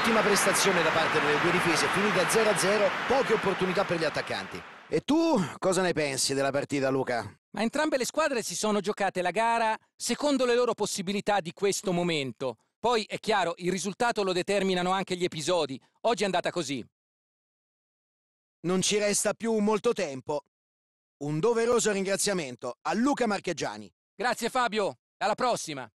Ottima prestazione da parte delle due difese, finita 0-0, poche opportunità per gli attaccanti. E tu cosa ne pensi della partita, Luca? Ma entrambe le squadre si sono giocate la gara secondo le loro possibilità di questo momento. Poi è chiaro, il risultato lo determinano anche gli episodi. Oggi è andata così. Non ci resta più molto tempo. Un doveroso ringraziamento a Luca Marchegiani. Grazie Fabio, alla prossima.